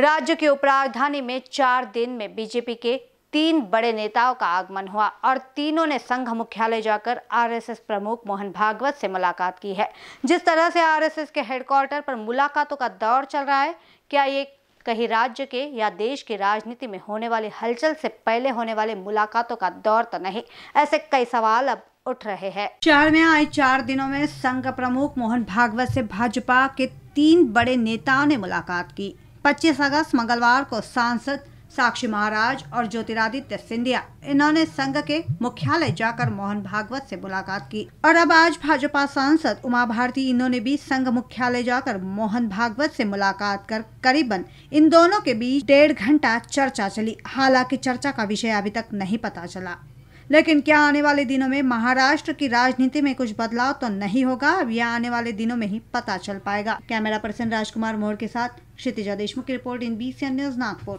राज्य की उपराजधानी में चार दिन में बीजेपी के तीन बड़े नेताओं का आगमन हुआ और तीनों ने संघ मुख्यालय जाकर आरएसएस प्रमुख मोहन भागवत से मुलाकात की है जिस तरह से आरएसएस के हेडक्वार्टर पर मुलाकातों का दौर चल रहा है क्या ये कहीं राज्य के या देश की राजनीति में होने वाली हलचल से पहले होने वाले मुलाकातों का दौर तो नहीं ऐसे कई सवाल अब उठ रहे हैं चार में आए चार दिनों में संघ प्रमुख मोहन भागवत से भाजपा के तीन बड़े नेताओं ने मुलाकात की 25 अगस्त मंगलवार को सांसद साक्षी महाराज और ज्योतिरादित्य सिंधिया इन्होंने संघ के मुख्यालय जाकर मोहन भागवत से मुलाकात की और अब आज भाजपा सांसद उमा भारती इन्होंने भी संघ मुख्यालय जाकर मोहन भागवत से मुलाकात कर करीबन इन दोनों के बीच डेढ़ घंटा चर्चा चली हालांकि चर्चा का विषय अभी तक नहीं पता चला लेकिन क्या आने वाले दिनों में महाराष्ट्र की राजनीति में कुछ बदलाव तो नहीं होगा अब यह आने वाले दिनों में ही पता चल पाएगा कैमरा पर्सन राजकुमार मोहर के साथ क्षितिजा देशमुख की report in B news Nagpur